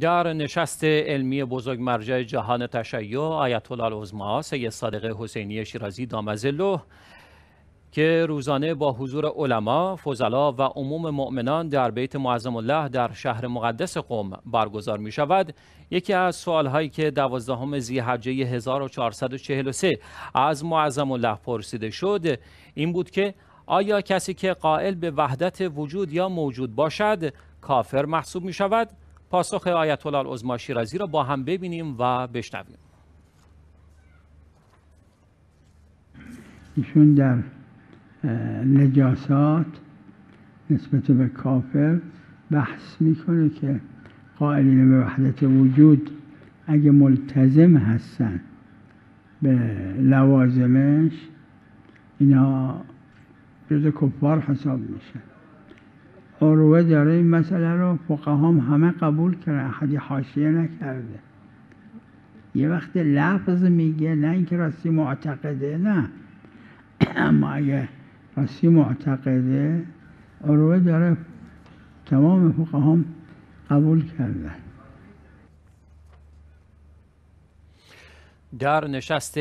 در نشست علمی بزرگ مرجع جهان تشیع آیت الله العظما سید صادق حسینی شیرازی دامزلو که روزانه با حضور علما، فضلا و عموم مؤمنان در بیت معظم الله در شهر مقدس قوم برگزار می شود یکی از هایی که دوازدهم حجه 1443 از معظم الله پرسیده شد این بود که آیا کسی که قائل به وحدت وجود یا موجود باشد کافر محسوب می شود؟ پاسخ آیت الله شیرازی را با هم ببینیم و بشنویم ایشون در نجاسات نسبت به کافر بحث میکنه که قائلین به وحدت وجود اگه ملتزم هستن به لوازمش اینا جز کفار حساب میشن آروه داره این مسئله رو فقه هم همه قبول کرده حدی حاشیه نکرده یه وقت لفظ میگه نه اینکه راستی معتقده نه اما اگه راستی معتقده آروه داره تمام فقه هم قبول کرده در نشست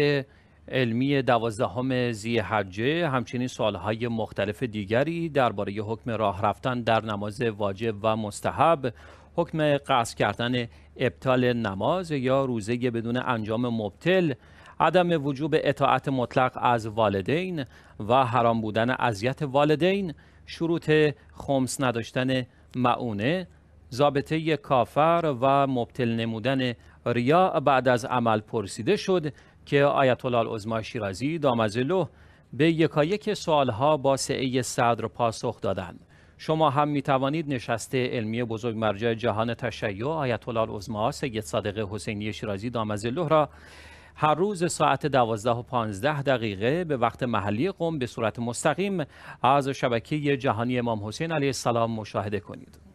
علمی دوازدهم زی حجه همچنین سوالهای مختلف دیگری درباره حکم راه رفتن در نماز واجب و مستحب حکم قصد کردن ابطال نماز یا روزه بدون انجام مبتل عدم وجوب اطاعت مطلق از والدین و حرام بودن اذیت والدین شروط خمس نداشتن معونه ضابطه کافر و مبتل نمودن ریا بعد از عمل پرسیده شد که آیت الله شیرازی دامزلو به یکایک سوالها با سعی صدر پاسخ دادند شما هم می توانید نشسته علمی بزرگ مرجع جهان تشیع آیت الله سید صادق حسینی شیرازی دامزلو را هر روز ساعت 12 و 15 دقیقه به وقت محلی قم به صورت مستقیم از شبکه جهانی امام حسین علیه السلام مشاهده کنید.